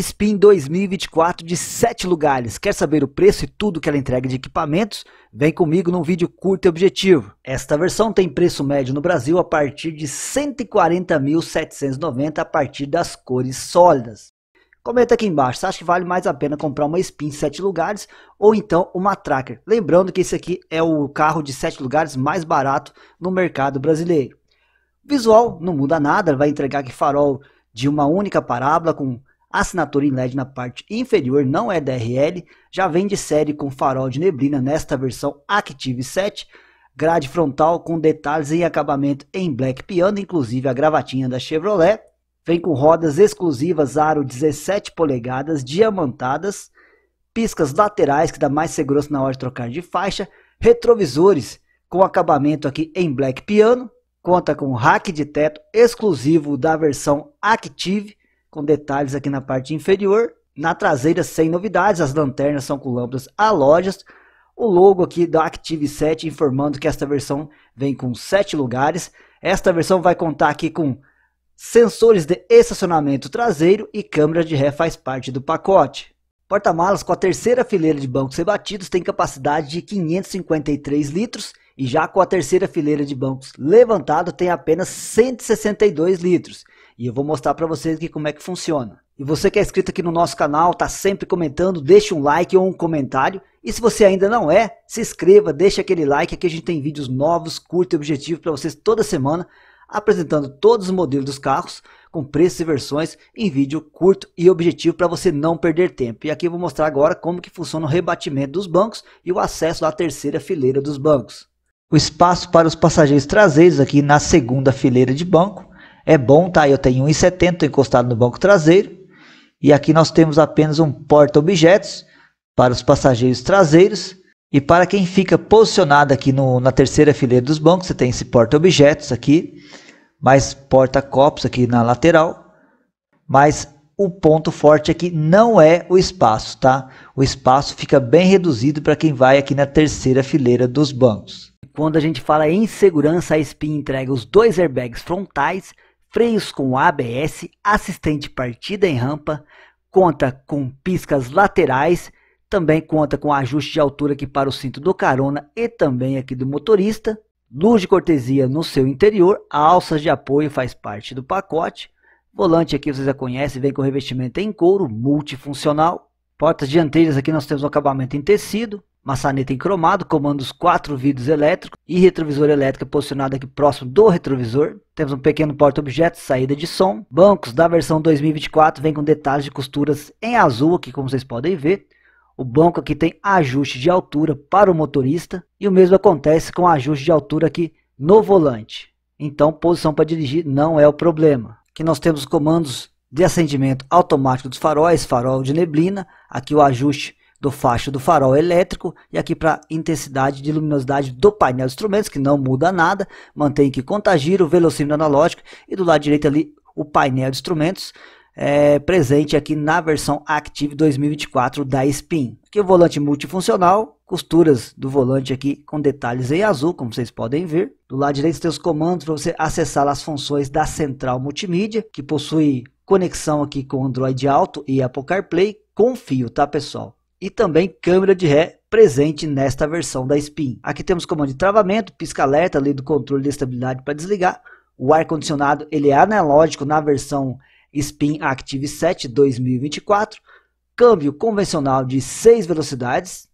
Spin 2024 de 7 lugares. Quer saber o preço e tudo que ela entrega de equipamentos? Vem comigo num vídeo curto e objetivo. Esta versão tem preço médio no Brasil a partir de 140.790 a partir das cores sólidas. Comenta aqui embaixo, você acha que vale mais a pena comprar uma Spin 7 lugares ou então uma Tracker? Lembrando que esse aqui é o carro de 7 lugares mais barato no mercado brasileiro. Visual não muda nada, vai entregar aqui farol de uma única parábola com a assinatura em LED na parte inferior não é DRL, já vem de série com farol de neblina nesta versão Active 7, grade frontal com detalhes em acabamento em black piano, inclusive a gravatinha da Chevrolet. Vem com rodas exclusivas aro 17 polegadas, diamantadas, piscas laterais que dá mais segurança na hora de trocar de faixa, retrovisores com acabamento aqui em black piano, conta com rack de teto exclusivo da versão Active, com detalhes aqui na parte inferior. Na traseira, sem novidades, as lanternas são com lâmpadas lojas. O logo aqui da Active 7 informando que esta versão vem com 7 lugares. Esta versão vai contar aqui com sensores de estacionamento traseiro e câmera de ré faz parte do pacote. Porta-malas com a terceira fileira de bancos rebatidos tem capacidade de 553 litros e já com a terceira fileira de bancos levantado tem apenas 162 litros. E eu vou mostrar para vocês aqui como é que funciona. E você que é inscrito aqui no nosso canal, está sempre comentando, deixe um like ou um comentário. E se você ainda não é, se inscreva, deixe aquele like, aqui a gente tem vídeos novos, curto e objetivo para vocês toda semana apresentando todos os modelos dos carros com preços e versões em vídeo curto e objetivo para você não perder tempo. E aqui eu vou mostrar agora como que funciona o rebatimento dos bancos e o acesso à terceira fileira dos bancos. O espaço para os passageiros traseiros aqui na segunda fileira de banco é bom, tá? Eu tenho 1,70 encostado no banco traseiro e aqui nós temos apenas um porta-objetos para os passageiros traseiros e para quem fica posicionado aqui no, na terceira fileira dos bancos, você tem esse porta-objetos aqui mais porta-copos aqui na lateral, mas o ponto forte aqui é não é o espaço, tá? O espaço fica bem reduzido para quem vai aqui na terceira fileira dos bancos. Quando a gente fala em segurança, a Spin entrega os dois airbags frontais, freios com ABS, assistente partida em rampa, conta com piscas laterais, também conta com ajuste de altura aqui para o cinto do carona e também aqui do motorista, Luz de cortesia no seu interior, alças de apoio faz parte do pacote. Volante aqui vocês já conhecem, vem com revestimento em couro, multifuncional. Portas dianteiras aqui nós temos um acabamento em tecido, maçaneta em cromado, comandos quatro vidros elétricos e retrovisor elétrico posicionado aqui próximo do retrovisor. Temos um pequeno porta-objetos, saída de som. Bancos da versão 2024 vem com detalhes de costuras em azul aqui como vocês podem ver. O banco aqui tem ajuste de altura para o motorista e o mesmo acontece com o ajuste de altura aqui no volante. Então, posição para dirigir não é o problema. Aqui nós temos comandos de acendimento automático dos faróis, farol de neblina, aqui o ajuste do facho do farol elétrico e aqui para intensidade de luminosidade do painel de instrumentos, que não muda nada, mantém que contagiro, velocímetro analógico e do lado direito ali o painel de instrumentos é, presente aqui na versão Active 2024 da Spin. Aqui o volante multifuncional, costuras do volante aqui com detalhes em azul, como vocês podem ver. Do lado direito tem os comandos para você acessar as funções da central multimídia, que possui conexão aqui com Android Auto e Apple CarPlay, confio, tá pessoal? E também câmera de ré presente nesta versão da Spin. Aqui temos comando de travamento, pisca-alerta, lei do controle de estabilidade para desligar. O ar-condicionado ele é analógico na versão Spin Active 7 2024, câmbio convencional de 6 velocidades,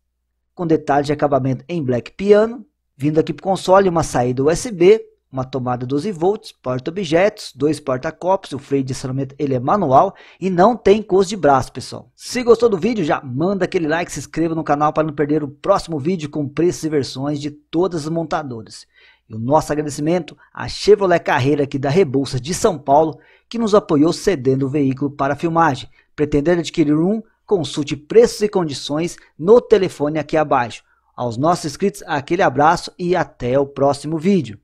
com detalhes de acabamento em black piano, vindo aqui para o console uma saída USB, uma tomada 12 volts, porta objetos, dois porta copos, o freio de acionamento ele é manual e não tem coço de braço, pessoal. Se gostou do vídeo, já manda aquele like, se inscreva no canal para não perder o próximo vídeo com preços e versões de todas as montadoras. E o nosso agradecimento à Chevrolet Carreira aqui da Rebouças de São Paulo, que nos apoiou cedendo o veículo para a filmagem. Pretendendo adquirir um, consulte preços e condições no telefone aqui abaixo. Aos nossos inscritos, aquele abraço e até o próximo vídeo.